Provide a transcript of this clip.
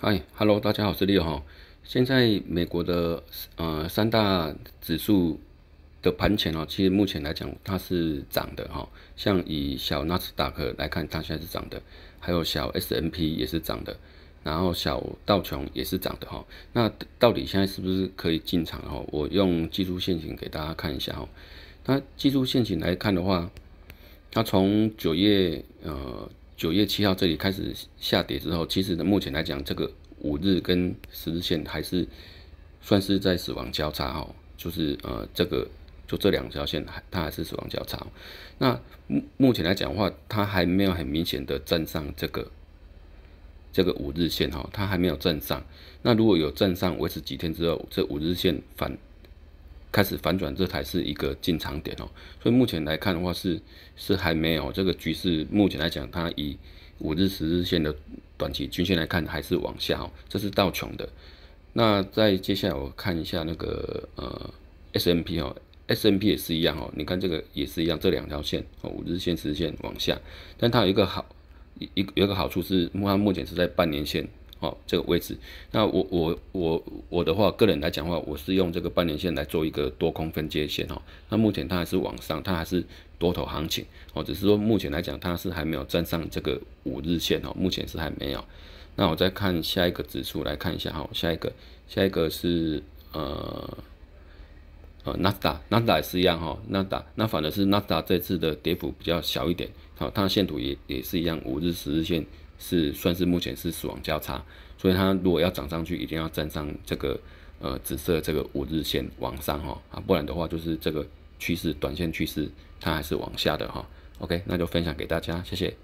嗨，Hello，大家好，我是 Leo。现在美国的呃三大指数的盘前哦，其实目前来讲它是涨的哈。像以小纳斯达克来看，它现在是涨的；，还有小 S M P 也是涨的，然后小道琼也是涨的哈。那到底现在是不是可以进场哦？我用技术陷阱给大家看一下哦。那技术陷阱来看的话，它从九月呃。九月七号这里开始下跌之后，其实呢，目前来讲，这个五日跟十日线还是算是在死亡交叉哈，就是呃，这个就这两条线还它还是死亡交叉。那目目前来讲的话，它还没有很明显的站上这个这个五日线哈，它还没有站上。那如果有站上，维持几天之后，这五日线反。开始反转，这才是一个进场点哦，所以目前来看的话是是还没有这个局势。目前来讲，它以五日、十日线的短期均线来看，还是往下哦，这是倒穷的。那在接下来我看一下那个呃 S M P 哦，S M P 也是一样哦，你看这个也是一样，这两条线哦，五日线、十日线往下，但它有一个好一一个好处是，目目前是在半年线。哦，这个位置，那我我我我的话，个人来讲的话，我是用这个半年线来做一个多空分界线哈。那目前它还是往上，它还是多头行情，哦，只是说目前来讲，它是还没有站上这个五日线哈，目前是还没有。那我再看下一个指数来看一下哈，下一个下一个是呃。呃，NASA 纳达，纳达也是一样哈，纳达，那反而是纳达这次的跌幅比较小一点，好，它的线图也也是一样，五日、十日线是算是目前是死亡交叉，所以它如果要涨上去，一定要站上这个呃紫色这个五日线往上哈，啊，不然的话就是这个趋势，短线趋势它还是往下的哈，OK，那就分享给大家，谢谢。